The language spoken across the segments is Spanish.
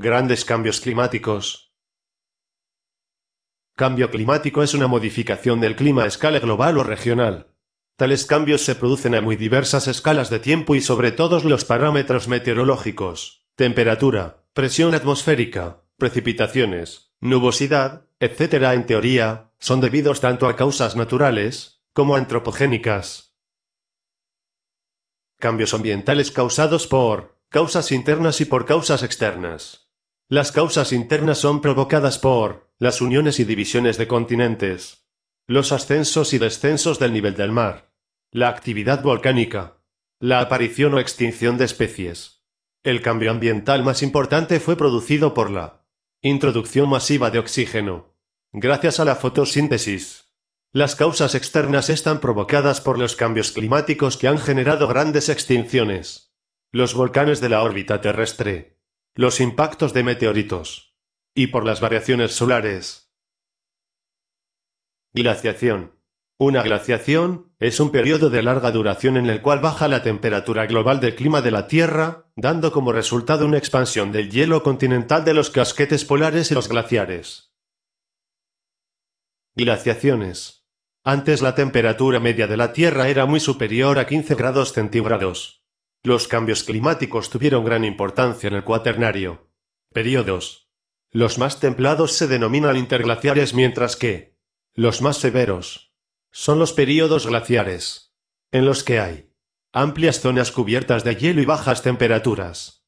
Grandes cambios climáticos. Cambio climático es una modificación del clima a escala global o regional. Tales cambios se producen a muy diversas escalas de tiempo y sobre todos los parámetros meteorológicos, temperatura, presión atmosférica, precipitaciones, nubosidad, etc. en teoría, son debidos tanto a causas naturales, como antropogénicas. Cambios ambientales causados por causas internas y por causas externas. Las causas internas son provocadas por las uniones y divisiones de continentes, los ascensos y descensos del nivel del mar, la actividad volcánica, la aparición o extinción de especies. El cambio ambiental más importante fue producido por la introducción masiva de oxígeno, gracias a la fotosíntesis. Las causas externas están provocadas por los cambios climáticos que han generado grandes extinciones. Los volcanes de la órbita terrestre, los impactos de meteoritos y por las variaciones solares. Glaciación. Una glaciación es un periodo de larga duración en el cual baja la temperatura global del clima de la Tierra, dando como resultado una expansión del hielo continental de los casquetes polares y los glaciares. Glaciaciones. Antes la temperatura media de la Tierra era muy superior a 15 grados centígrados. Los cambios climáticos tuvieron gran importancia en el cuaternario. Periodos. Los más templados se denominan interglaciares mientras que los más severos son los períodos glaciares, en los que hay amplias zonas cubiertas de hielo y bajas temperaturas.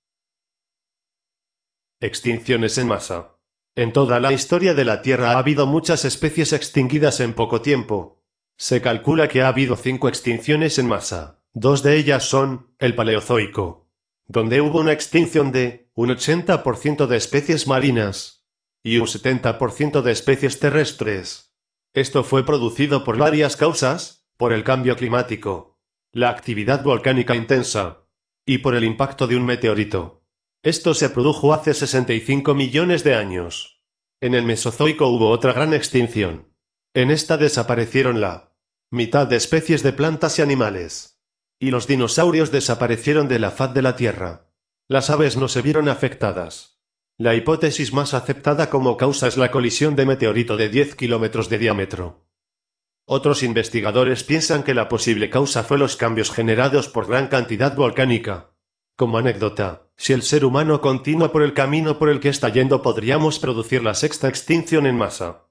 Extinciones en masa. En toda la historia de la Tierra ha habido muchas especies extinguidas en poco tiempo. Se calcula que ha habido cinco extinciones en masa. Dos de ellas son el Paleozoico, donde hubo una extinción de un 80% de especies marinas y un 70% de especies terrestres. Esto fue producido por varias causas, por el cambio climático, la actividad volcánica intensa y por el impacto de un meteorito. Esto se produjo hace 65 millones de años. En el Mesozoico hubo otra gran extinción. En esta desaparecieron la mitad de especies de plantas y animales y los dinosaurios desaparecieron de la faz de la Tierra. Las aves no se vieron afectadas. La hipótesis más aceptada como causa es la colisión de meteorito de 10 kilómetros de diámetro. Otros investigadores piensan que la posible causa fue los cambios generados por gran cantidad volcánica. Como anécdota, si el ser humano continúa por el camino por el que está yendo podríamos producir la sexta extinción en masa.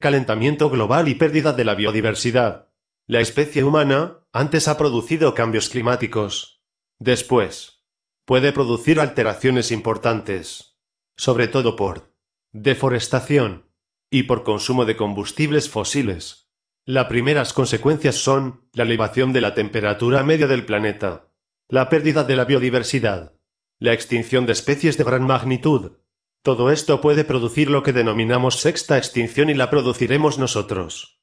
Calentamiento global y pérdida de la biodiversidad. La especie humana, antes ha producido cambios climáticos. Después, puede producir alteraciones importantes, sobre todo por deforestación y por consumo de combustibles fósiles. Las primeras consecuencias son la elevación de la temperatura media del planeta, la pérdida de la biodiversidad, la extinción de especies de gran magnitud. Todo esto puede producir lo que denominamos sexta extinción y la produciremos nosotros.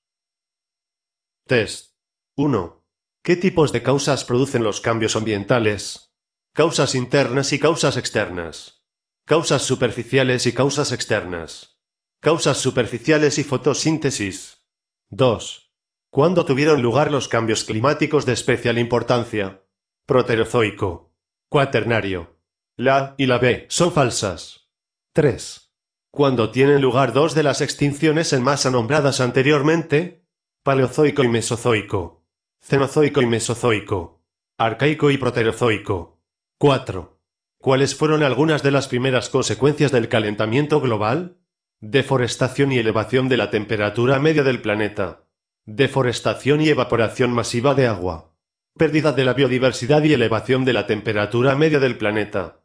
Test 1. ¿Qué tipos de causas producen los cambios ambientales? Causas internas y causas externas. Causas superficiales y causas externas. Causas superficiales y fotosíntesis. 2. ¿Cuándo tuvieron lugar los cambios climáticos de especial importancia? Proterozoico. Cuaternario. La y la B son falsas. 3. ¿Cuándo tienen lugar dos de las extinciones en masa nombradas anteriormente, Paleozoico y Mesozoico. Cenozoico y Mesozoico. Arcaico y Proterozoico. 4. ¿Cuáles fueron algunas de las primeras consecuencias del calentamiento global? Deforestación y elevación de la temperatura media del planeta. Deforestación y evaporación masiva de agua. Pérdida de la biodiversidad y elevación de la temperatura media del planeta.